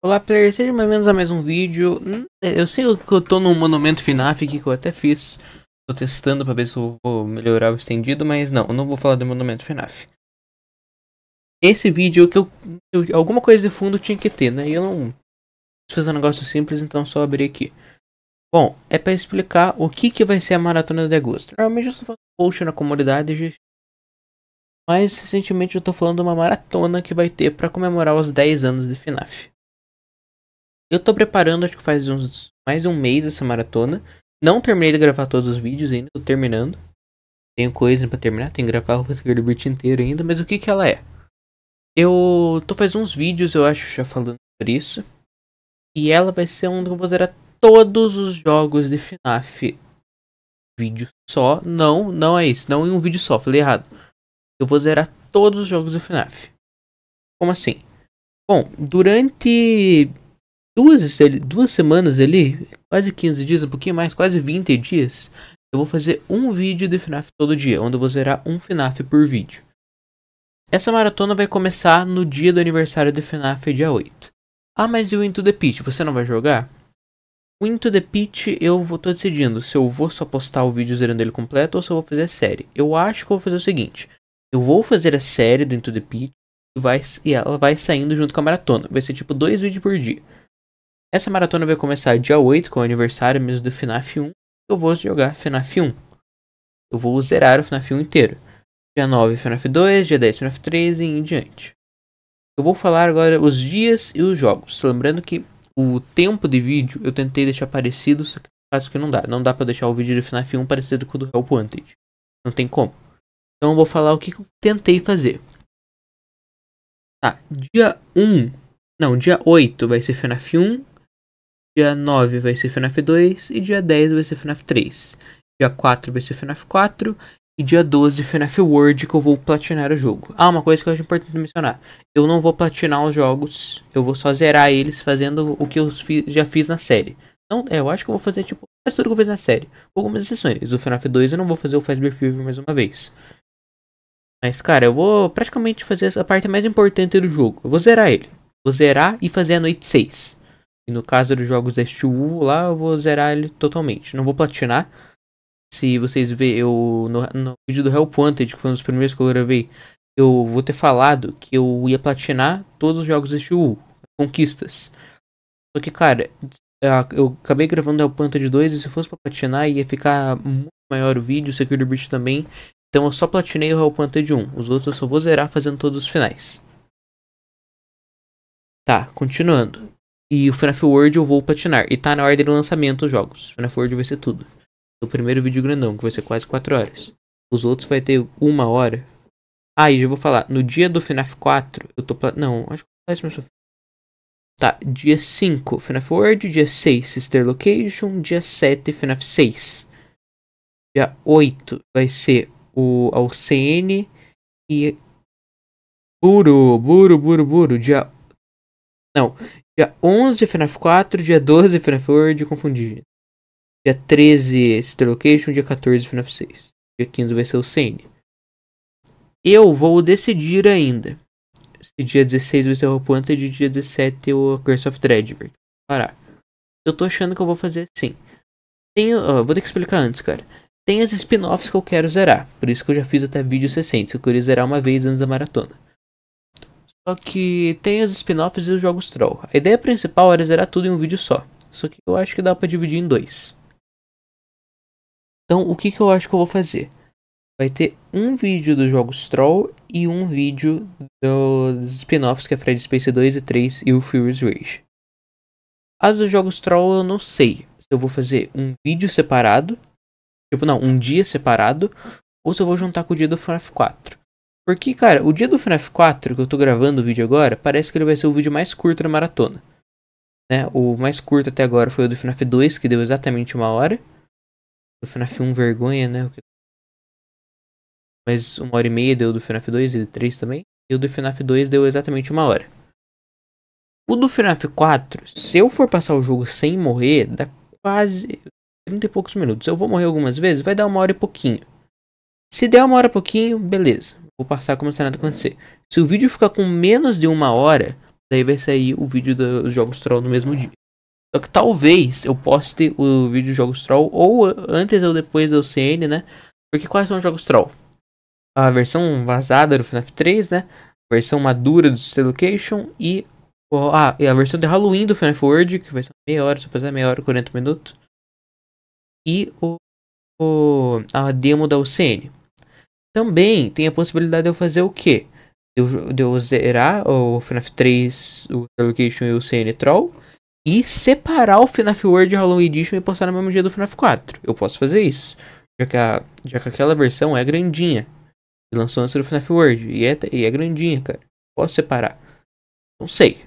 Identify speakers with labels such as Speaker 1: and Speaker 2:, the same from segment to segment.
Speaker 1: Olá players, sejam bem-vindos a mais um vídeo hum, é, Eu sei que eu tô no monumento FNAF que eu até fiz Tô testando pra ver se eu vou melhorar o estendido, mas não, eu não vou falar do monumento FNAF Esse vídeo que eu, eu alguma coisa de fundo tinha que ter, né, eu não fiz fazer um negócio simples, então só abrir aqui Bom, é pra explicar o que que vai ser a Maratona de Agosto Normalmente eu só faço post na comunidade de... Mas recentemente eu tô falando de uma maratona que vai ter pra comemorar os 10 anos de FNAF eu tô preparando, acho que faz uns mais um mês essa maratona. Não terminei de gravar todos os vídeos ainda, tô terminando. Tenho coisa para terminar, tenho que gravar o Fasker do Brit inteiro ainda, mas o que que ela é? Eu tô fazendo uns vídeos, eu acho, já falando sobre isso. E ela vai ser onde eu vou zerar todos os jogos de FNAF. Vídeo só. Não, não é isso. Não em um vídeo só, falei errado. Eu vou zerar todos os jogos de FNAF. Como assim? Bom, durante duas, duas semanas ali, quase 15 dias, um pouquinho mais, quase 20 dias, eu vou fazer um vídeo de FNAF todo dia, onde eu vou zerar um FNAF por vídeo. Essa maratona vai começar no dia do aniversário do FNAF, dia 8. Ah, mas e o Into the Pit, você não vai jogar? O Into the Pit eu vou, tô decidindo se eu vou só postar o vídeo zerando ele completo ou se eu vou fazer a série. Eu acho que eu vou fazer o seguinte, eu vou fazer a série do Into the Pit e, vai, e ela vai saindo junto com a maratona, vai ser tipo dois vídeos por dia. Essa maratona vai começar dia 8 com o aniversário mesmo do FNAF 1. Eu vou jogar FNAF 1. Eu vou zerar o FNAF 1 inteiro. Dia 9 FNAF 2, dia 10 FNAF 3 e em diante. Eu vou falar agora os dias e os jogos. Lembrando que o tempo de vídeo eu tentei deixar parecido, só que caso que não dá. Não dá pra deixar o vídeo do FNAF 1 parecido com o do Help Wanted. Não tem como. Então eu vou falar o que eu tentei fazer. Tá, dia 1. Não, dia 8 vai ser FNAF 1, Dia 9 vai ser FNAF 2 e dia 10 vai ser FNAF 3. Dia 4 vai ser FNAF 4 e dia 12 FNAF World que eu vou platinar o jogo. Ah, uma coisa que eu acho importante mencionar. Eu não vou platinar os jogos, eu vou só zerar eles fazendo o que eu fi já fiz na série. Então, é, eu acho que eu vou fazer tipo quase tudo que eu fiz na série. Algumas exceções. O FNAF 2 eu não vou fazer o Fazbear Fever mais uma vez. Mas, cara, eu vou praticamente fazer a parte mais importante do jogo. Eu vou zerar ele. Vou zerar e fazer a noite 6. E no caso dos jogos da U lá, eu vou zerar ele totalmente. Não vou platinar. Se vocês verem, eu no, no vídeo do Help Wanted, que foi um dos primeiros que eu gravei, eu vou ter falado que eu ia platinar todos os jogos da U conquistas. Só que, cara, eu acabei gravando Help Wanted 2 e se fosse pra platinar ia ficar muito maior o vídeo, o Security Breach também. Então eu só platinei o Help Wanted 1, os outros eu só vou zerar fazendo todos os finais. Tá, continuando. E o FNAF World eu vou platinar. E tá na ordem do lançamento os jogos. FNAF World vai ser tudo. O primeiro vídeo grandão, que vai ser quase 4 horas. Os outros vai ter uma hora. Ah, e já vou falar. No dia do FNAF 4, eu tô... Plat... Não, acho que faz é isso Tá, dia 5 FNAF World, dia 6 Sister Location, dia 7 FNAF 6. Dia 8 vai ser o Alcene e Buru, buru, buru, buru. dia Não, Dia 11 FNAF 4, dia 12 FNAF World, confundi, gente. Dia 13 Starlocation, dia 14 FNAF 6. Dia 15 vai ser o Sane. Eu vou decidir ainda. Se dia 16 vai ser o Ropuanta e dia 17 o Curse of Threadbare. Parar. Eu tô achando que eu vou fazer assim. Tenho, ó, vou ter que explicar antes, cara. Tem as spin-offs que eu quero zerar. Por isso que eu já fiz até vídeo 60. Se Eu queria zerar uma vez antes da maratona. Só que tem os spin-offs e os jogos troll. A ideia principal era zerar tudo em um vídeo só. Só que eu acho que dá para dividir em dois. Então, o que, que eu acho que eu vou fazer? Vai ter um vídeo dos jogos Troll e um vídeo dos spin-offs que é Fred Space 2 e 3 e o Furious Rage. As dos jogos Troll eu não sei se eu vou fazer um vídeo separado, tipo, não, um dia separado, ou se eu vou juntar com o dia do FNAF 4. Porque, cara, o dia do FNAF 4, que eu tô gravando o vídeo agora, parece que ele vai ser o vídeo mais curto da maratona. Né? O mais curto até agora foi o do FNAF 2, que deu exatamente uma hora. O FNAF 1, vergonha, né? Mas uma hora e meia deu do FNAF 2 e do 3 também. E o do FNAF 2 deu exatamente uma hora. O do FNAF 4, se eu for passar o jogo sem morrer, dá quase 30 e poucos minutos. Eu vou morrer algumas vezes, vai dar uma hora e pouquinho. Se der uma hora e pouquinho, beleza Vou passar como se nada acontecer. Se o vídeo ficar com menos de uma hora, daí vai sair o vídeo dos jogos troll no mesmo dia. Só que talvez eu poste o vídeo jogos troll ou antes ou depois do CN, né? Porque quais são os jogos troll? A versão vazada do FNAF 3, né? A versão madura do Stelocation e ah, e a versão de Halloween do FNAF World, que vai ser meia hora, só passar meia hora, 40 minutos. E o, o, a demo da UCN. Também tem a possibilidade de eu fazer o quê? De eu, de eu zerar o FNAF 3, o Relocation e o CN Troll. E separar o FNAF World Halloween Edition e postar no mesmo dia do FNAF 4. Eu posso fazer isso. Já que, a, já que aquela versão é grandinha. E lançou antes do FNAF World. E é, e é grandinha, cara. Posso separar. Não sei.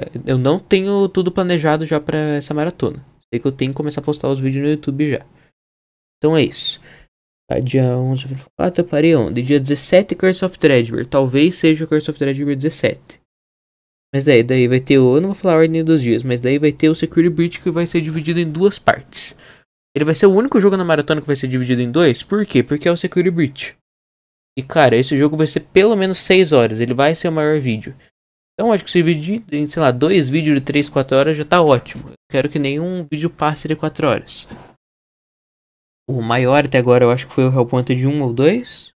Speaker 1: É, eu não tenho tudo planejado já para essa maratona. Sei que eu tenho que começar a postar os vídeos no YouTube já. Então é isso dia 11, ah, tá, parei onde? Dia 17, Curse of Threadbare. Talvez seja o Curse of Threadbare 17. Mas daí, daí vai ter o... Eu não vou falar a ordem dos dias, mas daí vai ter o Security Breach que vai ser dividido em duas partes. Ele vai ser o único jogo na maratona que vai ser dividido em dois. Por quê? Porque é o Security Breach. E cara, esse jogo vai ser pelo menos 6 horas. Ele vai ser o maior vídeo. Então acho que se dividir em, sei lá, dois vídeos de 3, 4 horas já tá ótimo. quero que nenhum vídeo passe de 4 horas o maior até agora eu acho que foi o Hellpoint de 1 ou 2.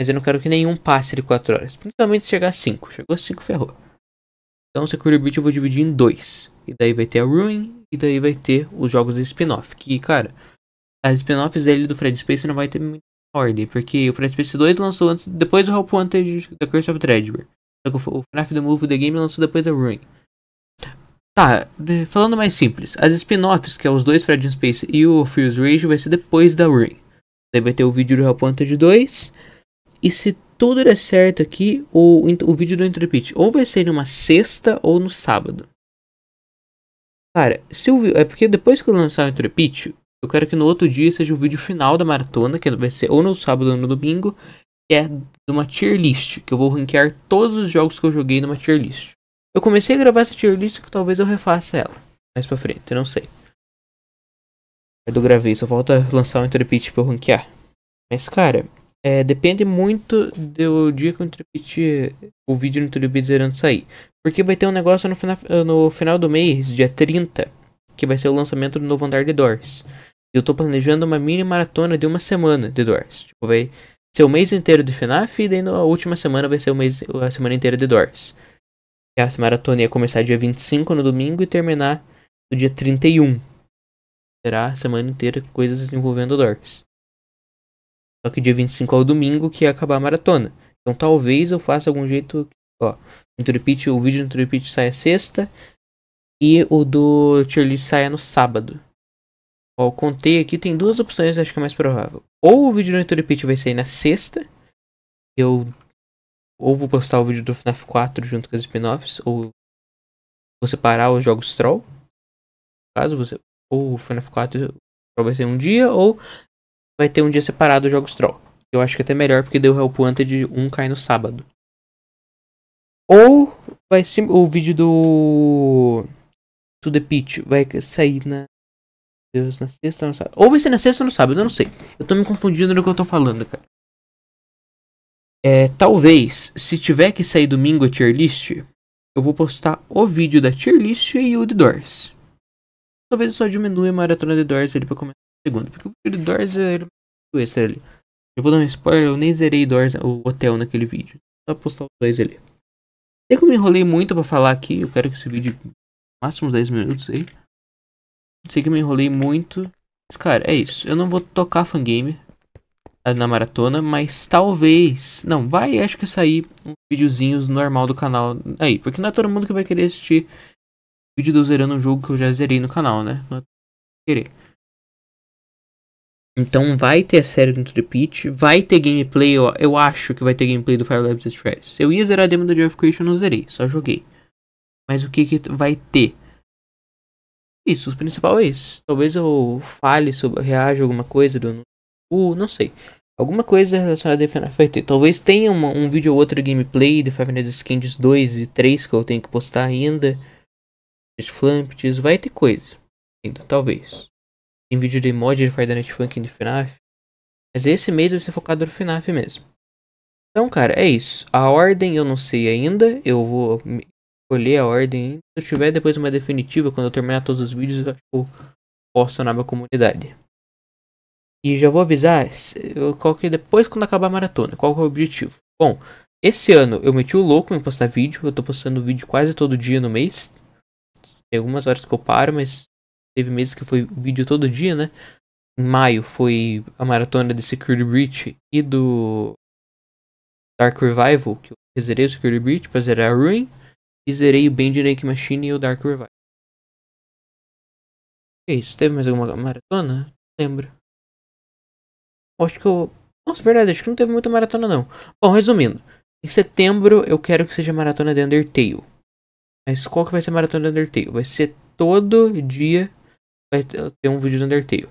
Speaker 1: Mas eu não quero que nenhum passe de 4 horas. Principalmente se chegar a 5. Chegou a 5, ferrou. Então Security Beat eu vou dividir em 2. E daí vai ter a Ruin, e daí vai ter os jogos de spin-off. Que, cara, as spin-offs dele do Fred Space não vai ter muita ordem. Porque o Fred Space 2 lançou antes, depois do Help Wanted da Curse of Threadbare. Só que o FNAF The Move The Game lançou depois da Ruin. Tá, falando mais simples, as spin-offs, que é os dois Fred in Space e o Fuse Rage, vai ser depois da Ring. Daí vai ter o vídeo do Hellpointer de 2. E se tudo der certo aqui, o, o vídeo do Entrepit ou vai ser numa sexta ou no sábado. Cara, se o, é porque depois que eu lançar o Entrepit eu quero que no outro dia seja o vídeo final da maratona, que vai ser ou no sábado ou no domingo, que é de uma tier list, que eu vou ranquear todos os jogos que eu joguei numa tier list. Eu comecei a gravar essa tier list que talvez eu refaça ela. Mais pra frente, não sei. Eu gravei, só falta lançar o um Entrepit pra eu ranquear. Mas, cara, é, depende muito do dia que o Entrepit, o vídeo no Entrepit zerando sair. Porque vai ter um negócio no final, no final do mês, dia 30, que vai ser o lançamento do novo andar de Doors. Eu tô planejando uma mini maratona de uma semana de Doors. Tipo, vai ser o mês inteiro de FNAF e daí na última semana vai ser o mês, a semana inteira de Doors. É a maratona ia começar dia 25 no domingo e terminar no dia 31. Será a semana inteira coisas envolvendo o Dorcas. Só que dia 25 é o domingo que ia acabar a maratona. Então talvez eu faça algum jeito. Ó, Entrepite, o vídeo do Entrepite sai sexta e o do Tier List sai no sábado. Ó, eu contei aqui, tem duas opções, acho que é mais provável. Ou o vídeo do Entrepite vai sair na sexta, eu ou vou postar o vídeo do FNAF 4 junto com as spin-offs, ou vou separar os jogos Troll. Caso você. Ou o FNAF 4 vai ser um dia, ou vai ter um dia separado os jogos Troll. Eu acho que é até melhor porque deu Help Wanted 1 cai no sábado. Ou vai ser o vídeo do. To the Pitch vai sair na. Deus, na sexta ou no sábado. Ou vai ser na sexta ou no sábado, eu não sei. Eu tô me confundindo no que eu tô falando, cara. É, talvez, se tiver que sair domingo a tier list, eu vou postar o vídeo da tier list e o de Doors. Talvez eu só diminua a maratona de Doors ali pra começar o segundo, porque o vídeo de Doors é o extra ali. Eu vou dar um spoiler, eu nem zerei Doors, o hotel naquele vídeo. Só postar os dois ali. Sei que eu me enrolei muito pra falar aqui, eu quero que esse vídeo máximo 10 minutos aí. Sei que eu me enrolei muito. Mas, cara, é isso. Eu não vou tocar fangame na maratona, mas talvez. Não, vai acho que sair um videozinhos normal do canal aí, porque não é todo mundo que vai querer assistir vídeo do zerando um jogo que eu já zerei no canal, né? Não é querer. Então vai ter a série do The Pitch, vai ter gameplay, ó, eu acho que vai ter gameplay do Fire Labs Stress. Eu ia zerar a demo da Jeff Creation, não zerei, só joguei. Mas o que que vai ter? Isso, o principal é isso. Talvez eu fale sobre, reaja alguma coisa do U, não sei. Alguma coisa relacionada a fnaf Talvez tenha uma, um vídeo ou outro gameplay de Five Nights at Skins 2 e 3 que eu tenho que postar ainda. Flumpets, vai ter coisa. Ainda, talvez. Tem vídeo de mod de Five Nights Funk de FNAF. Mas esse mês vai ser focado no FNAF mesmo. Então, cara, é isso. A ordem eu não sei ainda. Eu vou escolher a ordem. Se eu tiver depois uma definitiva, quando eu terminar todos os vídeos, eu tipo, posto na minha comunidade. E já vou avisar qual que depois quando acabar a maratona, qual que é o objetivo. Bom, esse ano eu meti o louco em postar vídeo, eu tô postando vídeo quase todo dia no mês. Tem algumas horas que eu paro, mas teve meses que foi vídeo todo dia, né? Em maio foi a maratona de Security Breach e do Dark Revival, que eu zerei o Security Breach pra zerar a Ruin. E zerei o Bandirank Machine e o Dark Revival. Que é isso, teve mais alguma maratona? Lembro. Acho que eu. Nossa, verdade, acho que não teve muita maratona, não. Bom, resumindo. Em setembro eu quero que seja maratona de Undertale. Mas qual que vai ser a maratona de Undertale? Vai ser todo dia. Vai ter um vídeo de Undertale.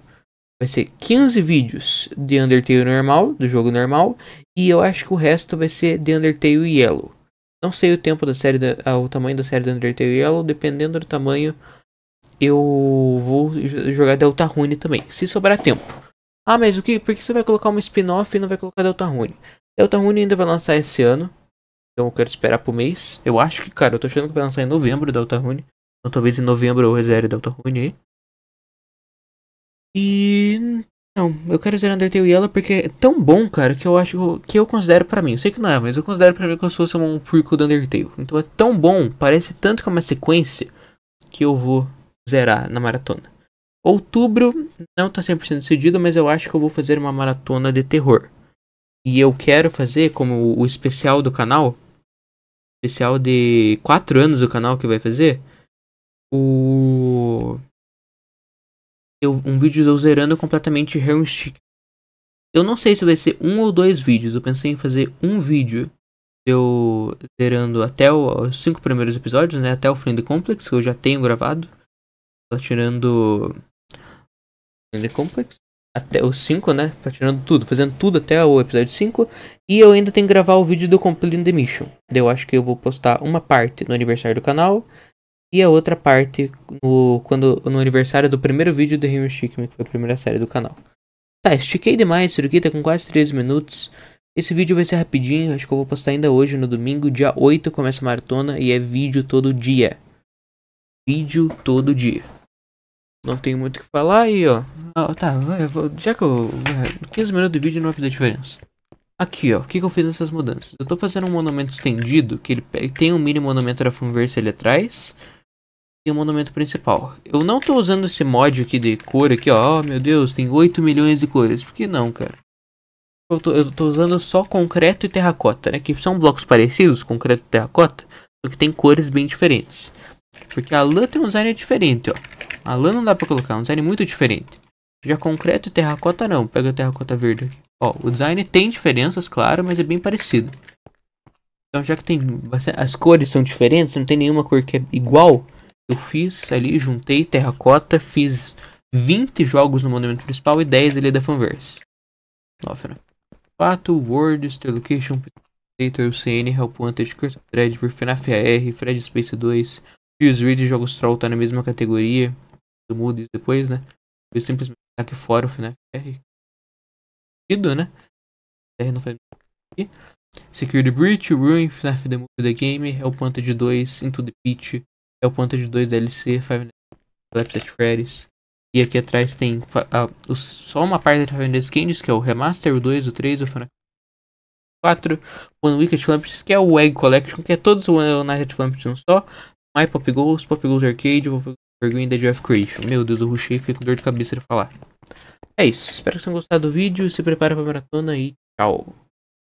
Speaker 1: Vai ser 15 vídeos de Undertale normal, do jogo normal. E eu acho que o resto vai ser de Undertale Yellow. Não sei o tempo da série, da, ah, o tamanho da série de Undertale Yellow, dependendo do tamanho, eu vou jogar Deltarune também, se sobrar tempo. Ah, mas o que? Por que você vai colocar um spin-off e não vai colocar Delta Rune? Delta Rune ainda vai lançar esse ano. Então eu quero esperar pro mês. Eu acho que, cara, eu tô achando que vai lançar em novembro Delta Rune. Então talvez em novembro eu reserve Rune aí. E. Não, eu quero zerar Undertale Yellow porque é tão bom, cara, que eu acho que eu considero para mim. Eu sei que não é, mas eu considero para mim como se fosse um prequel do Undertale. Então é tão bom, parece tanto que é uma sequência, que eu vou zerar na maratona. Outubro não tá 100% decidido, mas eu acho que eu vou fazer uma maratona de terror. E eu quero fazer como o especial do canal, especial de 4 anos do canal que vai fazer, o eu, um vídeo eu zerando completamente Eu não sei se vai ser um ou dois vídeos, eu pensei em fazer um vídeo eu zerando até o, os cinco primeiros episódios, né, até o Friend Complex, que eu já tenho gravado. Tá tirando ele é complexo. Até o 5, né? Tirando tudo, fazendo tudo até o episódio 5. E eu ainda tenho que gravar o vídeo do Completing the Mission. Eu acho que eu vou postar uma parte no aniversário do canal. E a outra parte no, quando, no aniversário do primeiro vídeo do Rio Stickman, que foi a primeira série do canal. Tá, estiquei demais, isso tá com quase 13 minutos. Esse vídeo vai ser rapidinho, acho que eu vou postar ainda hoje, no domingo, dia 8 começa a maratona e é vídeo todo dia. Vídeo todo dia. Não tenho muito o que falar e ó. Ah, tá, vai, já que eu. 15 minutos de vídeo não vai fazer diferença. Aqui ó, o que, que eu fiz nessas mudanças? Eu tô fazendo um monumento estendido, que ele tem um mini monumento da Funverse ali atrás. E o um monumento principal. Eu não tô usando esse mod aqui de cor aqui, ó. Oh, meu Deus, tem 8 milhões de cores. Por que não, cara? Eu tô, eu tô usando só concreto e terracota, né? Que são blocos parecidos, concreto e terracota. Só que tem cores bem diferentes. Porque a lã tem um design diferente, ó. A lã não dá pra colocar, é um design muito diferente. Já concreto e terracota não, pega a terracota verde aqui. Ó, o design tem diferenças, claro, mas é bem parecido. Então já que tem bastante... as cores são diferentes, não tem nenhuma cor que é igual. Eu fiz ali, juntei terracota, fiz 20 jogos no monumento principal e 10 ali da fanverse. Ó, final. 4, World, Star Location, Dator, UCN, Help Wanted, Curse of Dread, Fnaf AR, Fred Space 2, Fuse Read e Jogos Troll tá na mesma categoria do mudo depois, né? Eu simplesmente aqui fora o FNFR. Ido, né? FNFR não faz aqui. Security Breach, Ruin, FNAF The Movie The Game, é o de 2, Into the Pitch, é o de 2 DLC, Five Nights at Freddy's. E aqui atrás tem ah, os, só uma parte de Five Nights Candies, que é o Remaster, o 2, o 3, o FNAF 4, One Wicked Flamps, que é o Egg Collection, que é todos o One Night at Flamps um só, My Pop Goals, Pop Goals Arcade, Pop Goals Vergonha da Jeff Creation. Meu Deus, eu rushei e fiquei com dor de cabeça de falar. É isso. Espero que tenham gostado do vídeo. Se prepara pra maratona e tchau.